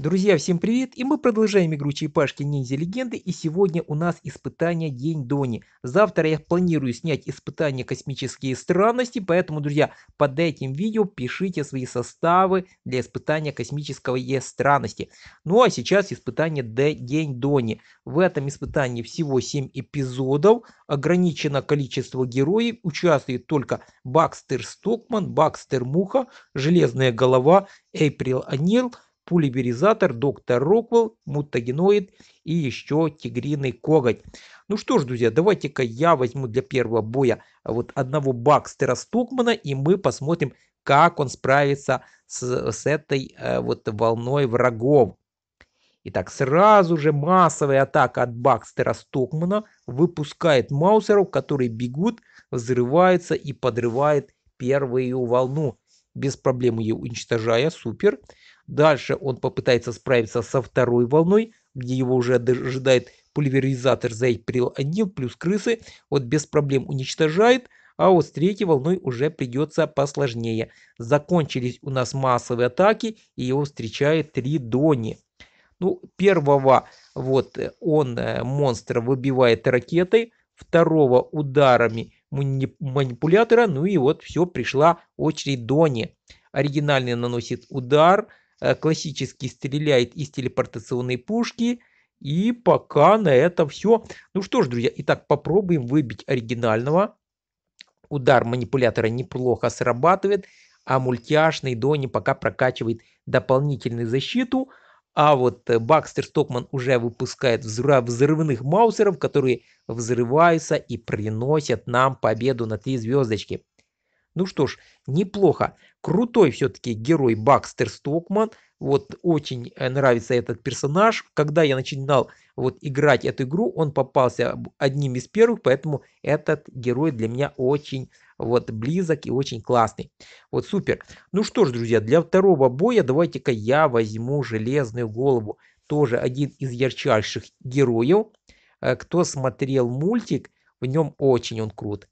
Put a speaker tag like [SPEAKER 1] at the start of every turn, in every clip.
[SPEAKER 1] Друзья, всем привет! И мы продолжаем игру Черепашки Ниндзя Легенды. И сегодня у нас испытание День Дони. Завтра я планирую снять испытание Космические странности. Поэтому, друзья, под этим видео пишите свои составы для испытания Космического Е странности. Ну а сейчас испытание Д День Дони. В этом испытании всего 7 эпизодов. Ограничено количество героев. Участвует только Бакстер Стокман, Бакстер Муха, Железная Голова, Эйприл Анил – пульверизатор, доктор Роквелл, мутагеноид и еще тигриный коготь. Ну что ж, друзья, давайте-ка я возьму для первого боя а, вот одного Бакстера Стокмана, и мы посмотрим, как он справится с, с этой э, вот волной врагов. Итак, сразу же массовая атака от Бакстера Стокмана выпускает маусеров, которые бегут, взрываются и подрывает первую волну. Без проблем ее уничтожая, Супер. Дальше он попытается справиться со второй волной, где его уже ожидает пульверизатор Зейприл-1 плюс крысы. Вот без проблем уничтожает. А вот с третьей волной уже придется посложнее. Закончились у нас массовые атаки, и его встречает три Дони. Ну, первого вот он, э, монстр выбивает ракетой, второго ударами манипулятора, ну и вот все, пришла очередь Дони. Оригинальный наносит удар, Э, классически стреляет из телепортационной пушки. И пока на этом все. Ну что ж, друзья, итак, попробуем выбить оригинального. Удар манипулятора неплохо срабатывает, а мультяшный Дони пока прокачивает дополнительную защиту. А вот э, Бакстер Стокман уже выпускает взрывных маусеров, которые взрываются и приносят нам победу на три звездочки. Ну что ж, неплохо. Крутой все-таки герой Бакстер Стокман. Вот очень э, нравится этот персонаж. Когда я начинал вот играть эту игру, он попался одним из первых, поэтому этот герой для меня очень вот близок и очень классный. Вот супер. Ну что ж, друзья, для второго боя давайте-ка я возьму железную голову. Тоже один из ярчайших героев. Э, кто смотрел мультик, в нем очень он крут.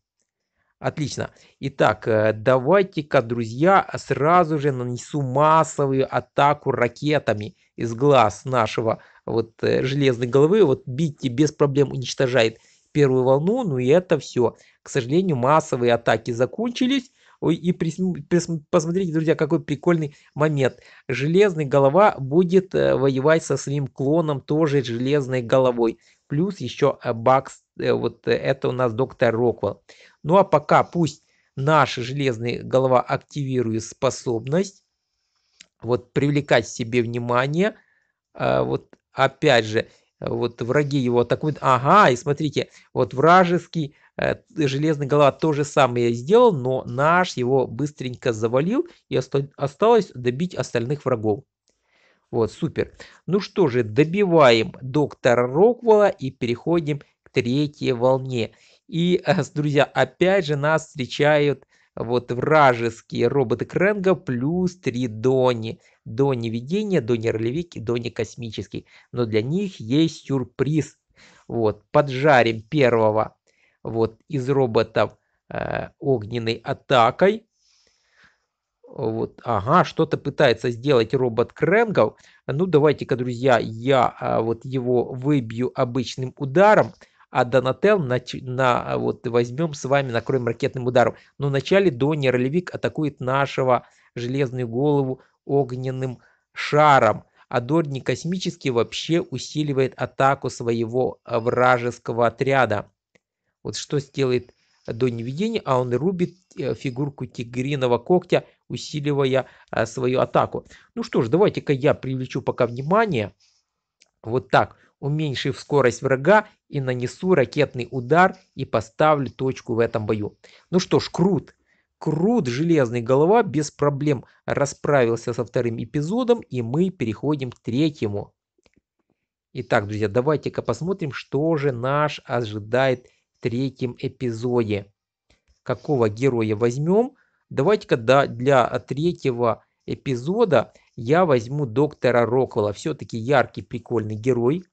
[SPEAKER 1] Отлично. Итак, э, давайте-ка, друзья, сразу же нанесу массовую атаку ракетами из глаз нашего вот э, железной головы. Вот Битти без проблем уничтожает первую волну, Ну и это все. К сожалению, массовые атаки закончились. Ой, и при, при, посмотрите, друзья, какой прикольный момент. Железная голова будет э, воевать со своим клоном тоже железной головой. Плюс еще Бакс, вот это у нас доктор Роквелл. Ну а пока пусть наша железная голова активирует способность вот привлекать к себе внимание. А, вот опять же, вот враги его атакуют. Ага, и смотрите, вот вражеский э, железный голова то же самое сделал, но наш его быстренько завалил и осталось добить остальных врагов. Вот, супер. Ну что же, добиваем доктора Роквелла и переходим к третьей волне. И, э, друзья, опять же нас встречают вот вражеские роботы Кренга плюс три Дони. Дони видения, Дони ролевик и Дони космический. Но для них есть сюрприз. Вот, поджарим первого вот из роботов э, огненной атакой. Вот, ага, что-то пытается сделать робот Кренгов. Ну, давайте-ка, друзья, я а, вот его выбью обычным ударом а Донател на, на, а вот возьмем с вами, накроем ракетным ударом. Но вначале Донни ролевик атакует нашего железную голову огненным шаром. А Дорни космически вообще усиливает атаку своего а, вражеского отряда. Вот что сделает Донни неведения, а он рубит э, фигурку тигриного когтя, усиливая а, свою атаку. Ну что ж, давайте-ка я привлечу пока внимание. Вот так, уменьшив скорость врага и нанесу ракетный удар и поставлю точку в этом бою. Ну что ж, крут. Крут, железный голова, без проблем расправился со вторым эпизодом, и мы переходим к третьему. Итак, друзья, давайте-ка посмотрим, что же наш ожидает в третьем эпизоде. Какого героя возьмем? Давайте-ка да, для третьего эпизода я возьму доктора Роквелла. Все-таки яркий, прикольный герой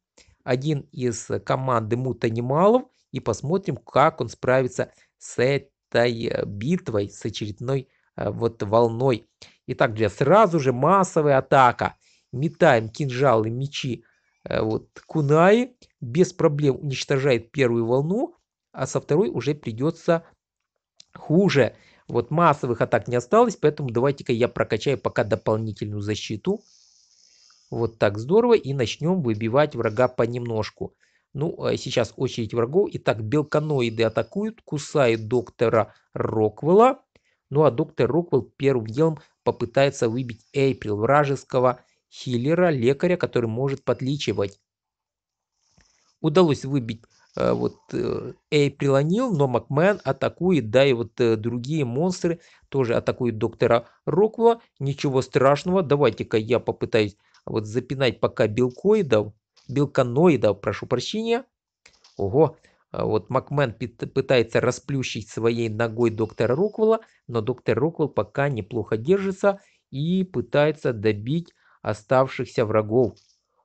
[SPEAKER 1] один из э, команды Мутанималов и посмотрим, как он справится с этой э, битвой, с очередной э, вот волной. Итак, друзья, сразу же массовая атака. Метаем кинжалы, мечи вот, Кунаи. Без проблем уничтожает первую волну, а со второй уже придется хуже. Вот массовых атак не осталось, поэтому давайте-ка я прокачаю пока дополнительную защиту. Вот так здорово. И начнем выбивать врага понемножку. Ну, а сейчас очередь врагов. Итак, белканоиды атакуют, кусают доктора Роквелла. Ну, а доктор Роквелл первым делом попытается выбить Эйприл, вражеского хиллера, лекаря, который может подлечивать. Удалось выбить э, вот э, Эйприл Анил, но Макмен атакует, да, и вот э, другие монстры тоже атакуют доктора Роквелла. Ничего страшного, давайте-ка я попытаюсь вот запинать пока белкоидов, белканоидов, прошу прощения. Ого, а вот Макмен пытается расплющить своей ногой доктора Роквелла, но доктор Роквелл пока неплохо держится и пытается добить оставшихся врагов.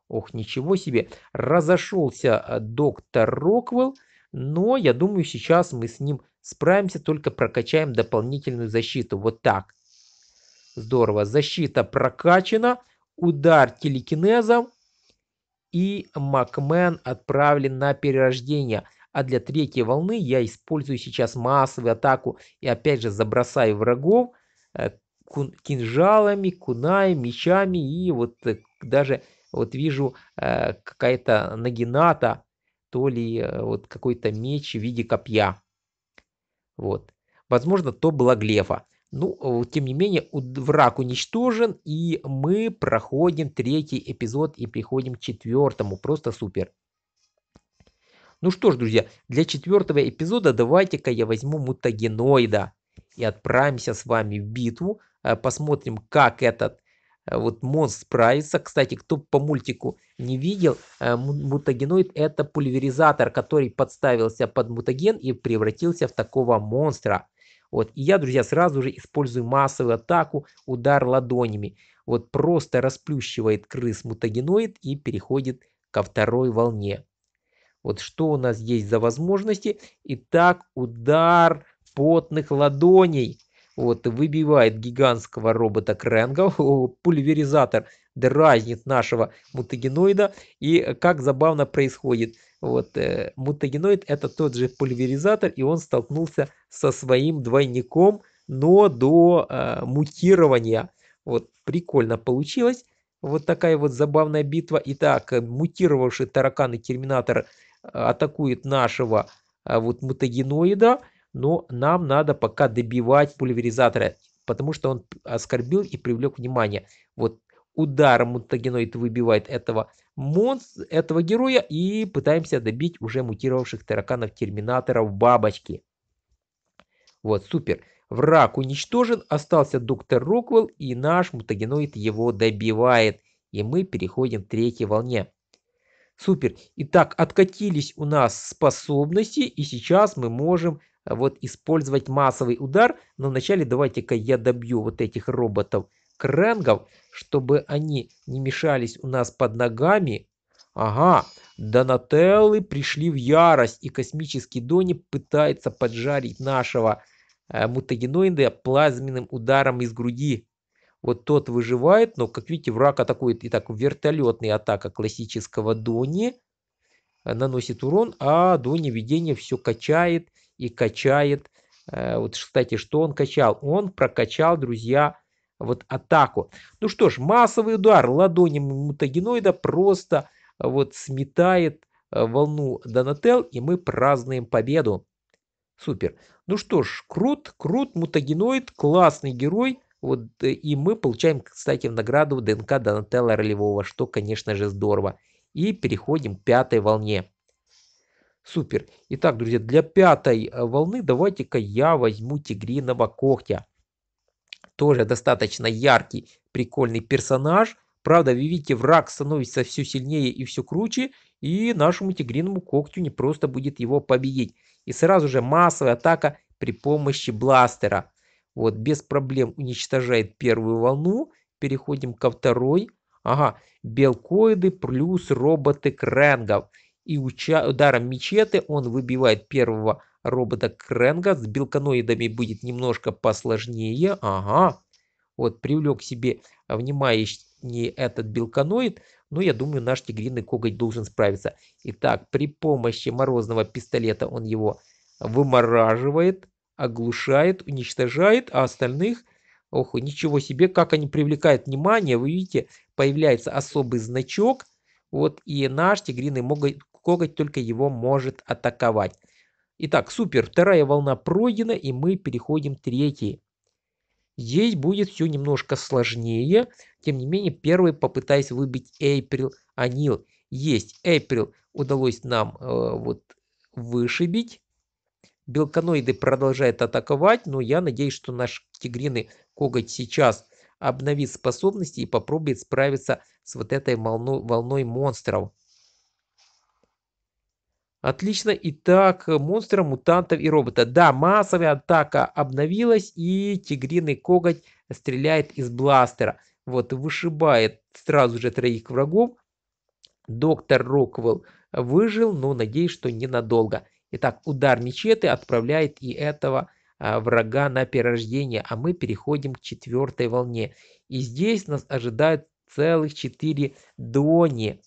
[SPEAKER 1] Ох, ничего себе. Разошелся а, доктор Роквелл, но я думаю, сейчас мы с ним справимся, только прокачаем дополнительную защиту. Вот так. Здорово. Защита прокачана удар телекинезом, и Макмен отправлен на перерождение. А для третьей волны я использую сейчас массовую атаку и опять же забросаю врагов э, кинжалами, кунай, мечами и вот э, даже вот вижу э, какая-то нагината, то ли вот какой-то меч в виде копья. Вот. Возможно, то была глефа. Ну, э, тем не менее, враг уничтожен, и мы проходим третий эпизод и приходим к четвертому. Просто супер. Ну что ж, друзья, для четвертого эпизода давайте-ка я возьму мутагеноида и отправимся с вами в битву. Э, посмотрим, как этот э, вот монстр справится. Кстати, кто по мультику не видел, мутагеноид это пульверизатор, который подставился под мутаген и превратился в такого монстра. Вот. И я, друзья, сразу же использую массовую атаку, удар ладонями. Вот просто расплющивает крыс мутагеноид и переходит ко второй волне. Вот что у нас есть за возможности. Итак, удар потных ладоней. Вот, выбивает гигантского робота Кренга. Пульверизатор дразнит нашего мутагеноида. И э, как забавно происходит – вот, э, мутагеноид это тот же пульверизатор, и он столкнулся со своим двойником, но до э, мутирования. Вот прикольно получилось. Вот такая вот забавная битва. Итак, э, мутировавший таракан и терминатор э, атакует нашего э, вот мутагеноида, но нам надо пока добивать пульверизатора, потому что он оскорбил и привлек внимание. Вот удар мутагеноид выбивает этого монстр этого героя и пытаемся добить уже мутировавших тараканов терминаторов бабочки. Вот, супер. Враг уничтожен, остался доктор Роквелл и наш мутагеноид его добивает. И мы переходим к третьей волне. Супер. Итак, откатились у нас способности и сейчас мы можем э, вот использовать массовый удар. Но вначале давайте-ка я добью вот этих роботов кренгов, чтобы они не мешались у нас под ногами? Ага, Донателлы пришли в ярость, и космический Дони пытается поджарить нашего э, мутагеноида плазменным ударом из груди. Вот тот выживает, но, как видите, враг атакует. Итак, вертолетный атака классического Дони э, наносит урон, а Дони видение все качает и качает. Э, вот, кстати, что он качал? Он прокачал, друзья, вот атаку. Ну что ж, массовый удар ладони мутагеноида просто э, вот сметает э, волну Донател, и мы празднуем победу. Супер. Ну что ж, крут, крут, мутагеноид, классный герой. Вот, э, и мы получаем, кстати, в награду ДНК Донателла Ролевого, что, конечно же, здорово. И переходим к пятой волне. Супер. Итак, друзья, для пятой волны давайте-ка я возьму тигриного когтя тоже достаточно яркий, прикольный персонаж. Правда, вы видите, враг становится все сильнее и все круче, и нашему тигриному когтю не просто будет его победить. И сразу же массовая атака при помощи бластера. Вот, без проблем уничтожает первую волну. Переходим ко второй. Ага, белкоиды плюс роботы крэнгов. И ударом мечеты он выбивает первого робота Кренга с белканоидами будет немножко посложнее. Ага, вот привлек себе внимание не этот белканоид, но ну, я думаю, наш тигриный коготь должен справиться. Итак, при помощи морозного пистолета он его вымораживает, оглушает, уничтожает, а остальных... Ох, ничего себе, как они привлекают внимание. Вы видите, появляется особый значок. Вот и наш тигриный коготь только его может атаковать. Итак, супер, вторая волна пройдена, и мы переходим к третьей. Здесь будет все немножко сложнее, тем не менее, первый попытаюсь выбить Эйприл Анил. Есть, April удалось нам э, вот вышибить. Белканоиды продолжают атаковать, но я надеюсь, что наш тигриный коготь сейчас обновит способности и попробует справиться с вот этой волной, волной монстров. Отлично. Итак, монстров, мутантов и робота. Да, массовая атака обновилась и тигриный коготь стреляет из бластера. Вот, вышибает сразу же троих врагов. Доктор Роквелл выжил, но надеюсь, что ненадолго. Итак, удар мечеты отправляет и этого а, врага на перерождение, а мы переходим к четвертой волне. И здесь нас ожидают целых четыре дони.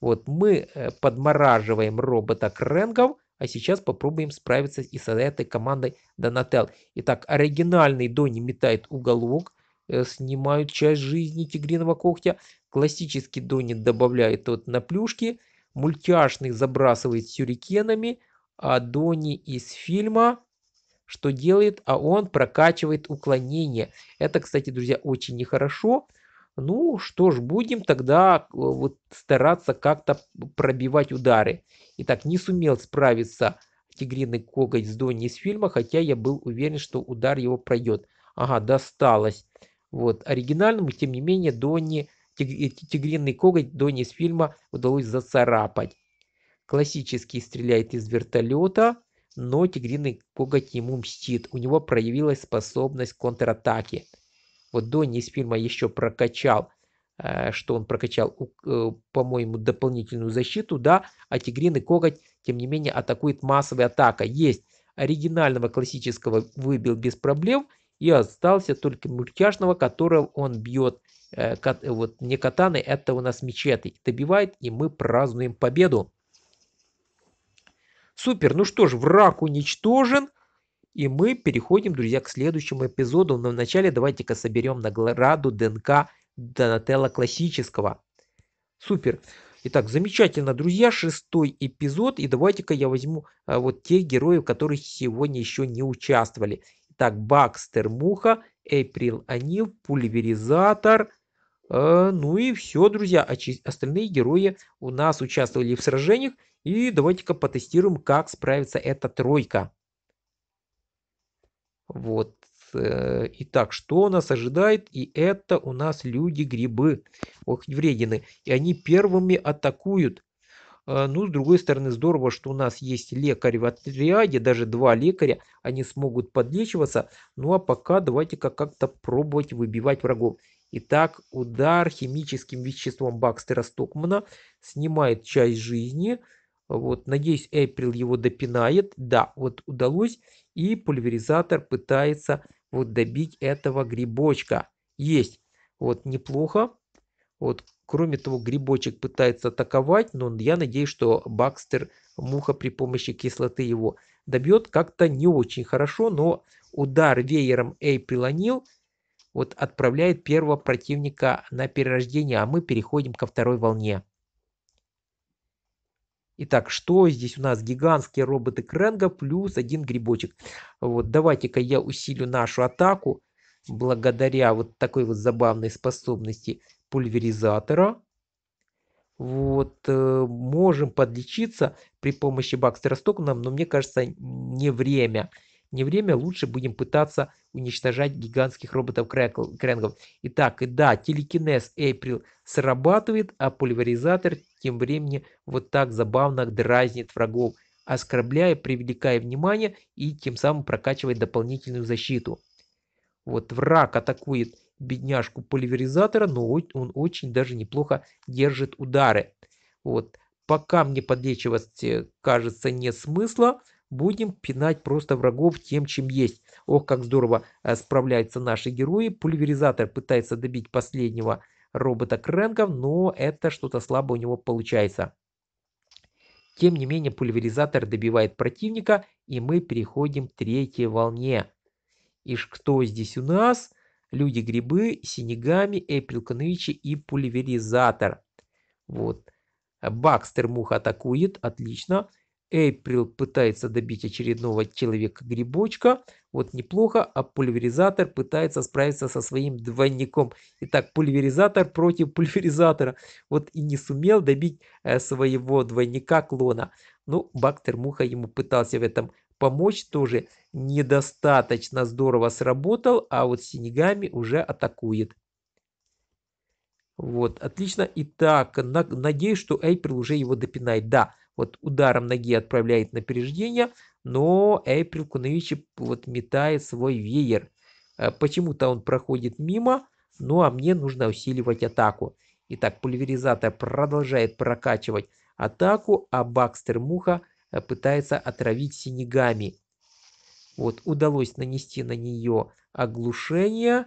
[SPEAKER 1] Вот мы э, подмораживаем робота кренгов, а сейчас попробуем справиться и с этой командой Donatello. Итак, оригинальный Донни метает уголок, э, снимают часть жизни тигриного когтя. Классический Донни добавляет вот на плюшки. Мультяшный забрасывает сюрикенами. А Донни из фильма что делает? А он прокачивает уклонение. Это, кстати, друзья, очень нехорошо. Ну что ж, будем тогда э, вот стараться как-то пробивать удары. И так не сумел справиться тигриный коготь с Донни из фильма, хотя я был уверен, что удар его пройдет. Ага, досталось. Вот, оригинальному, тем не менее, Донни, тиг, э, тигриный коготь Донни из фильма удалось зацарапать. Классический стреляет из вертолета, но тигриный коготь ему мстит. У него проявилась способность контратаки. атаки вот Донни из фильма еще прокачал, э, что он прокачал, э, по-моему, дополнительную защиту, да, а Тигрин Коготь, тем не менее, атакует массовой атакой. Есть оригинального классического выбил без проблем и остался только мультяшного, которого он бьет э, вот не катаны, это у нас мечеты. Добивает, и мы празднуем победу. Супер, ну что ж, враг уничтожен. И мы переходим, друзья, к следующему эпизоду. Но вначале давайте-ка соберем награду ДНК Донателла Классического. Супер. Итак, замечательно, друзья, шестой эпизод. И давайте-ка я возьму а, вот тех героев, которые сегодня еще не участвовали. Итак, Бакстер Муха, Эйприл Анив, Пульверизатор. Э, ну и все, друзья. Очи а остальные герои у нас участвовали в сражениях. И давайте-ка потестируем, как справится эта тройка. Вот. Э, итак, что нас ожидает? И это у нас люди-грибы, ох, вредины. И они первыми атакуют. Э, ну, с другой стороны, здорово, что у нас есть лекарь в отряде, даже два лекаря, они смогут подлечиваться. Ну, а пока давайте-ка как-то пробовать выбивать врагов. Итак, удар химическим веществом Бакстера Стокмана снимает часть жизни. Вот, надеюсь, эйприл его допинает. Да, вот удалось. И пульверизатор пытается вот добить этого грибочка. Есть. Вот неплохо. Вот Кроме того, грибочек пытается атаковать, но я надеюсь, что Бакстер муха при помощи кислоты его добьет как-то не очень хорошо, но удар веером Эй прилонил, вот отправляет первого противника на перерождение, а мы переходим ко второй волне. Итак, что здесь у нас? Гигантские роботы Кренга плюс один грибочек. Вот, давайте-ка я усилю нашу атаку благодаря вот такой вот забавной способности пульверизатора. Вот, э, можем подлечиться при помощи Бакстера Стокна, но мне кажется, не время не время, лучше будем пытаться уничтожать гигантских роботов Крэнгов. Итак, и да, телекинез Эйприл срабатывает, а пульверизатор тем временем вот так забавно дразнит врагов, оскорбляя, привлекая внимание и тем самым прокачивает дополнительную защиту. Вот враг атакует бедняжку пульверизатора, но он очень даже неплохо держит удары. Вот. Пока мне подлечивать, э, кажется, нет смысла. Будем пинать просто врагов тем, чем есть. Ох, как здорово э, справляются наши герои. Пульверизатор пытается добить последнего робота Кренга, но это что-то слабо у него получается. Тем не менее, пульверизатор добивает противника, и мы переходим к третьей волне. И кто здесь у нас? Люди-грибы, Синегами, Эприл Канвичи и пульверизатор. Вот. Бакстер муха атакует, отлично. Эйприл пытается добить очередного человека-грибочка. Вот неплохо, а пульверизатор пытается справиться со своим двойником. Итак, пульверизатор против пульверизатора. Вот и не сумел добить э, своего двойника-клона. Ну, Бактер Муха ему пытался в этом помочь, тоже недостаточно здорово сработал, а вот Синегами уже атакует. Вот, отлично. Итак, на, надеюсь, что Эйприл уже его допинает. Да, вот ударом ноги отправляет на переждение, но Эйприл Куновичи вот метает свой веер. Э, почему-то он проходит мимо, ну а мне нужно усиливать атаку. Итак, пульверизатор продолжает прокачивать атаку, а Бакстер Муха э, пытается отравить синегами. Вот удалось нанести на нее оглушение.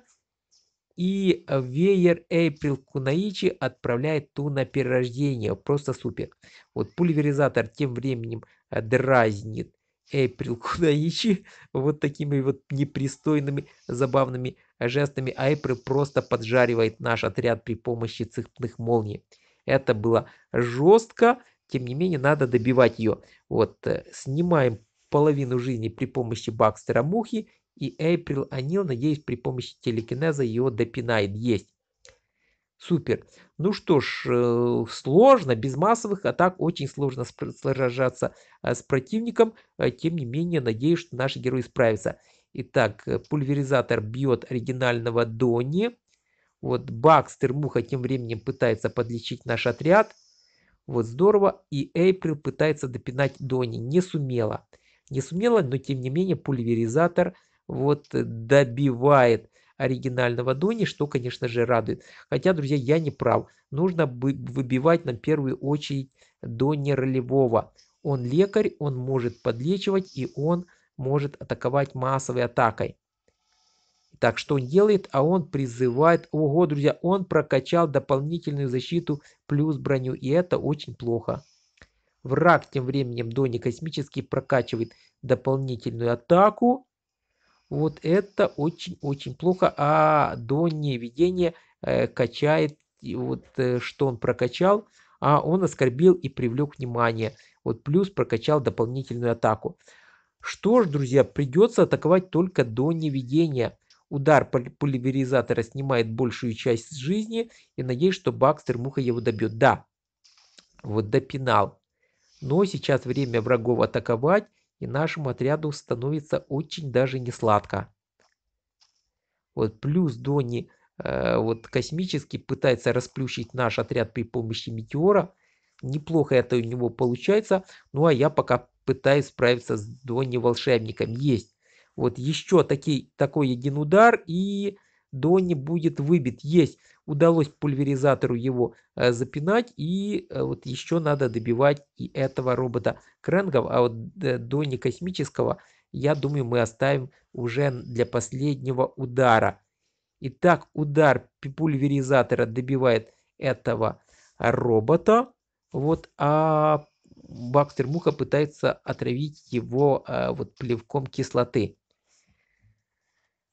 [SPEAKER 1] И э, веер Эйприл Кунаичи отправляет ту на перерождение. Просто супер. Вот пульверизатор тем временем э, дразнит Эйприл Кунаичи вот такими вот непристойными забавными э, жестами. А Эйприл просто поджаривает наш отряд при помощи цепных молний. Это было жестко, тем не менее надо добивать ее. Вот снимаем половину жизни при помощи Бакстера Мухи и Эйприл Анил, надеюсь, при помощи телекинеза его допинает. Есть. Супер. Ну что ж, э, сложно, без массовых атак очень сложно сражаться а с противником. Э, тем не менее, надеюсь, что наши герои справятся. Итак, э, пульверизатор бьет оригинального Дони. Вот Бакстер Муха тем временем пытается подлечить наш отряд. Вот здорово. И Эйприл пытается допинать Дони. Не сумела. Не сумела, но тем не менее пульверизатор – вот э, добивает оригинального Дони, что, конечно же, радует. Хотя, друзья, я не прав. Нужно выбивать на первую очередь Дони ролевого. Он лекарь, он может подлечивать и он может атаковать массовой атакой. Так что он делает? А он призывает... Ого, друзья, он прокачал дополнительную защиту плюс броню. И это очень плохо. Враг тем временем Дони Космический прокачивает дополнительную атаку. Вот это очень-очень плохо. А Донни неведения э, качает, вот э, что он прокачал, а он оскорбил и привлек внимание. Вот плюс прокачал дополнительную атаку. Что ж, друзья, придется атаковать только до неведения. Удар пульверизатора снимает большую часть жизни. И надеюсь, что Бакстер Муха его добьет. Да, вот допинал. Но сейчас время врагов атаковать и нашему отряду становится очень даже не сладко. Вот плюс Донни э, вот космически пытается расплющить наш отряд при помощи метеора. Неплохо это у него получается. Ну а я пока пытаюсь справиться с Донни волшебником. Есть. Вот еще таки, такой один удар и Донни будет выбит. Есть удалось пульверизатору его э, запинать, и э, вот еще надо добивать и этого робота Крэнгов, а вот э, до некосмического, я думаю, мы оставим уже для последнего удара. Итак, удар пульверизатора добивает этого робота, вот, а Бакстер Муха пытается отравить его а, вот плевком кислоты.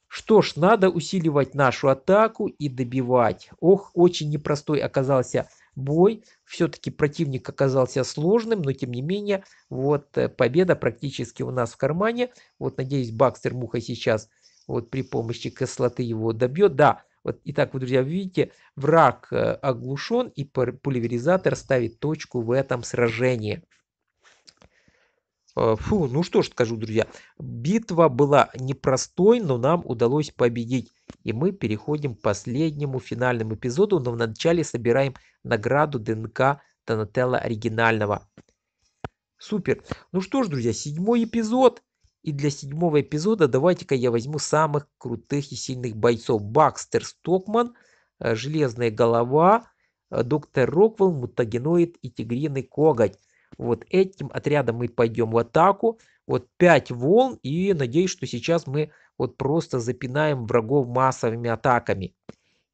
[SPEAKER 1] Что ж, надо усиливать нашу атаку и добивать. Ох, очень непростой оказался бой. Все-таки противник оказался сложным, но тем не менее, вот э, победа практически у нас в кармане. Вот, надеюсь, Бакстер Муха сейчас вот при помощи кислоты его добьет. Да, вот и так вы, друзья, видите, враг э, оглушен и пульверизатор ставит точку в этом сражении. Э, фу, ну что ж скажу, друзья, битва была непростой, но нам удалось победить. И мы переходим к последнему финальному эпизоду, но вначале собираем награду ДНК Донателла оригинального. Супер. Ну что ж, друзья, седьмой эпизод. И для седьмого эпизода давайте-ка я возьму самых крутых и сильных бойцов. Бакстер Стокман, э, Железная Голова, э, Доктор Роквелл, Мутагеноид и Тигриный Коготь. Вот этим отрядом мы пойдем в атаку. Вот 5 волн и надеюсь, что сейчас мы вот просто запинаем врагов массовыми атаками.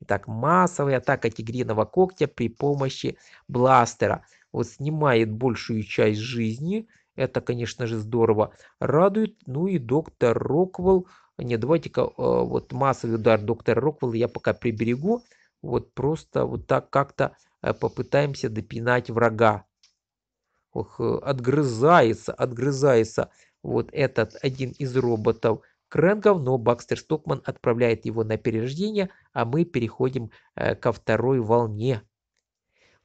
[SPEAKER 1] Итак, массовая атака тигриного когтя при помощи бластера. Вот снимает большую часть жизни. Это, конечно же, здорово. Радует. Ну и доктор Роквелл. Не, давайте-ка э, вот массовый удар доктора Роквелла я пока приберегу. Вот просто вот так как-то э, попытаемся допинать врага ох, э, отгрызается, отгрызается вот этот один из роботов Крэнгов, но Бакстер Стокман отправляет его на перерождение, а мы переходим э, ко второй волне.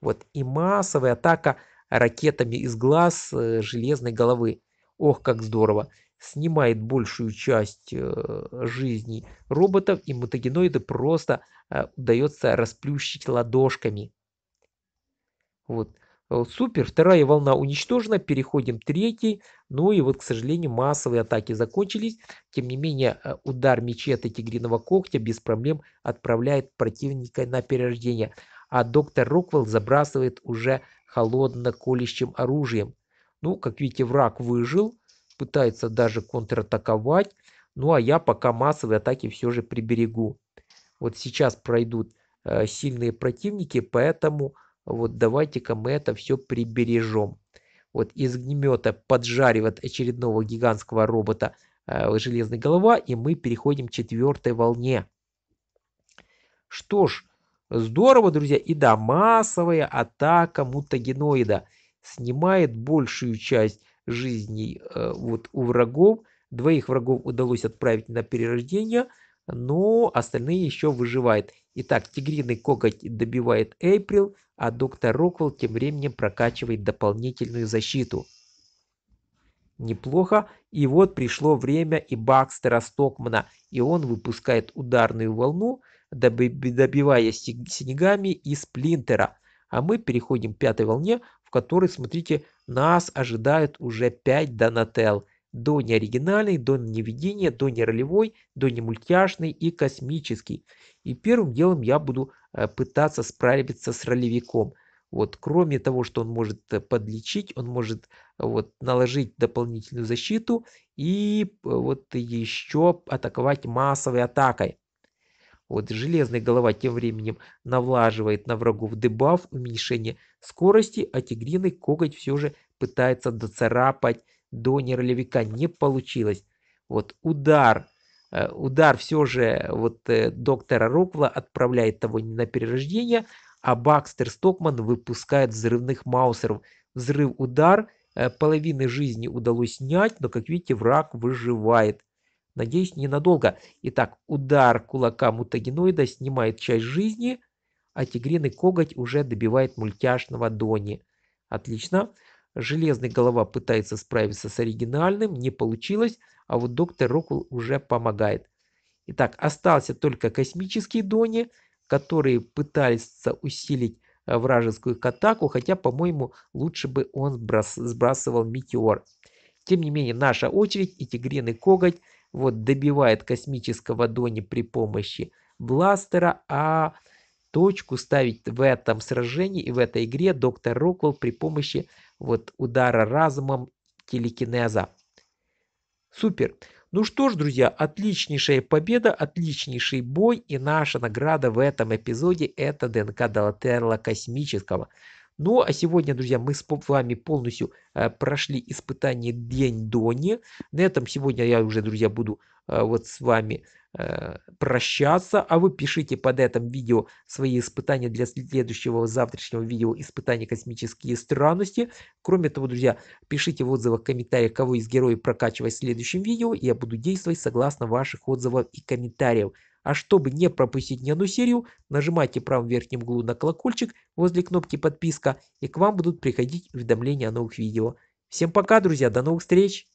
[SPEAKER 1] Вот и массовая атака ракетами из глаз э, железной головы. Ох, как здорово! Снимает большую часть жизни роботов, и мутагеноиды просто удается расплющить ладошками. Вот. Э, супер. Вторая волна уничтожена. Переходим к третьей. Ну и вот, к сожалению, массовые атаки закончились. Тем не менее, э, удар мечета тигриного когтя без проблем отправляет противника на перерождение. А доктор Роквелл забрасывает уже холодно-колющим оружием. Ну, как видите, враг выжил. Пытается даже контратаковать. Ну, а я пока массовые атаки все же приберегу. Вот сейчас пройдут э, сильные противники, поэтому вот давайте-ка мы это все прибережем. Вот из огнемета поджаривает очередного гигантского робота э, железная голова, и мы переходим к четвертой волне. Что ж, здорово, друзья. И да, массовая атака мутагеноида снимает большую часть жизней э, вот у врагов. Двоих врагов удалось отправить на перерождение, но остальные еще выживают. Итак, тигриный коготь добивает Эйприл, а доктор Роквелл тем временем прокачивает дополнительную защиту. Неплохо. И вот пришло время и Бакстера Стокмана, и он выпускает ударную волну, доби добивая Синегами и Сплинтера. А мы переходим к пятой волне, в которой, смотрите, нас ожидают уже 5 Донателл до неоригинальный, до неведения, до неролевой, до немультяшный и космический. И первым делом я буду э, пытаться справиться с ролевиком. Вот, кроме того, что он может э, подлечить, он может э, вот, наложить дополнительную защиту и вот еще атаковать массовой атакой. Вот, железная голова тем временем навлаживает на врагов дебаф, уменьшение скорости, а тигриный коготь все же пытается доцарапать до неролевика не получилось. Вот удар, э, удар все же вот э, доктора Роквелла отправляет того на перерождение, а Бакстер Стокман выпускает взрывных маусеров. Взрыв-удар, э, половины жизни удалось снять, но, как видите, враг выживает. Надеюсь, ненадолго. Итак, удар кулака мутагеноида снимает часть жизни, а тигриный коготь уже добивает мультяшного Дони. Отлично. Железный голова пытается справиться с оригинальным, не получилось, а вот доктор Рокул уже помогает. Итак, остался только космический Дони, который пытались усилить э, вражескую атаку, хотя, по-моему, лучше бы он сбрасывал метеор. Тем не менее, наша очередь и тигриный коготь вот добивает космического Дони при помощи бластера, а точку ставить в этом сражении и в этой игре доктор Роквелл при помощи вот удара разумом телекинеза. Супер. Ну что ж, друзья, отличнейшая победа, отличнейший бой и наша награда в этом эпизоде это ДНК Долатерла Космического. Ну а сегодня, друзья, мы с вами полностью э, прошли испытание День Дони. На этом сегодня я уже, друзья, буду э, вот с вами Э, прощаться, а вы пишите под этим видео свои испытания для следующего завтрашнего видео испытания космические странности. Кроме того, друзья, пишите в отзывах, комментариях, кого из героев прокачивать в следующем видео. Я буду действовать согласно ваших отзывов и комментариев. А чтобы не пропустить ни одну серию, нажимайте в правом верхнем углу на колокольчик возле кнопки подписка и к вам будут приходить уведомления о новых видео. Всем пока, друзья, до новых встреч!